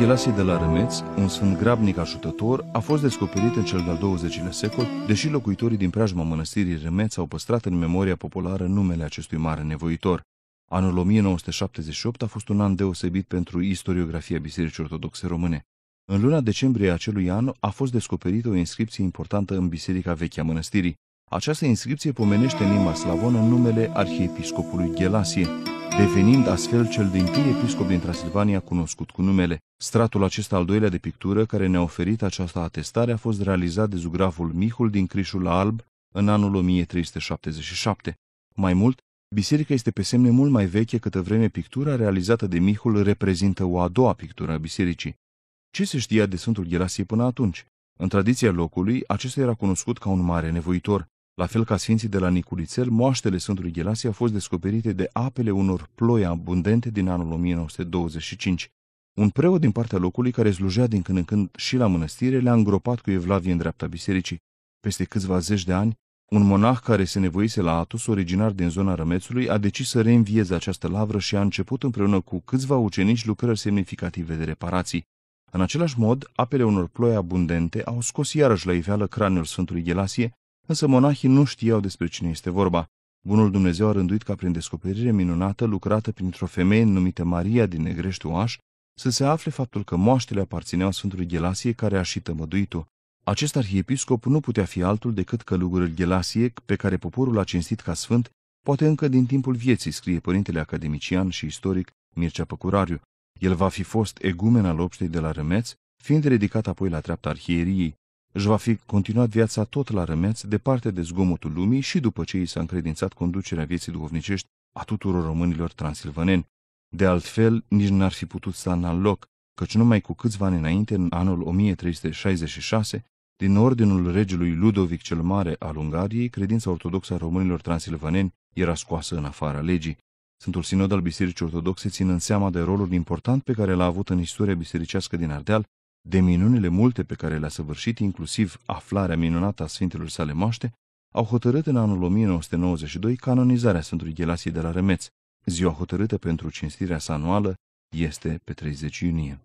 Sfântul de la Rămeț, un sfânt grabnic ajutător, a fost descoperit în cel de-al 20-lea secol, deși locuitorii din preajma mănăstirii Rămeț au păstrat în memoria populară numele acestui mare nevoitor. Anul 1978 a fost un an deosebit pentru istoriografia Bisericii Ortodoxe Române. În luna decembrie acelui an a fost descoperită o inscripție importantă în Biserica Veche a Mănăstirii. Această inscripție pomenește în limba slavonă numele arhiepiscopului Gelasie, devenind astfel cel din tâi episcop din Transilvania cunoscut cu numele. Stratul acesta al doilea de pictură care ne-a oferit această atestare a fost realizat de zugraful Mihul din Crișul Alb în anul 1377. Mai mult, biserica este pe semne mult mai veche câtă vreme pictura realizată de Mihul reprezintă o a doua pictură a bisericii. Ce se știa de Sfântul Gherasie până atunci? În tradiția locului, acesta era cunoscut ca un mare nevoitor. La fel ca sfinții de la Niculițel, moaștele Sfântului Ghelasie au fost descoperite de apele unor ploi abundente din anul 1925. Un preot din partea locului, care slujea din când în când și la mănăstire, le-a îngropat cu evlavie în dreapta bisericii. Peste câțiva zeci de ani, un monah care se nevoise la Atus, originar din zona Rămețului, a decis să reînvieze această lavră și a început împreună cu câțiva ucenici lucrări semnificative de reparații. În același mod, apele unor ploi abundente au scos iarăși la iveală craniul Sfântului Gelasie, însă monahii nu știau despre cine este vorba. Bunul Dumnezeu a rânduit ca prin descoperire minunată lucrată printr-o femeie numită Maria din Negrești să se afle faptul că moaștele aparțineau Sfântului Ghelasie care a și tămăduit-o. Acest arhiepiscop nu putea fi altul decât călugărul Gelasie pe care poporul a cinstit ca sfânt, poate încă din timpul vieții, scrie părintele academician și istoric Mircea Păcurariu. El va fi fost egumen al obștei de la Rămeț, fiind ridicat apoi la treapta arhieriei. Își va fi continuat viața tot la rămeț, departe de zgomotul lumii și după ce i s-a încredințat conducerea vieții duhovnicești a tuturor românilor transilvaneni. De altfel, nici n-ar fi putut sta în alt loc, căci numai cu câțiva ani înainte, în anul 1366, din ordinul regelui Ludovic cel Mare al Ungariei, credința ortodoxă a românilor transilvaneni era scoasă în afara legii. Sfântul Sinod al Bisericii Ortodoxe ținând seama de rolul important pe care l-a avut în istoria bisericească din Ardeal, de minunile multe pe care le-a săvârșit, inclusiv aflarea minunată a Sfintelor sale moaște, au hotărât în anul 1992 canonizarea Sfântului Ghelasie de la Remeț. Ziua hotărâtă pentru cinstirea sa anuală este pe 30 iunie.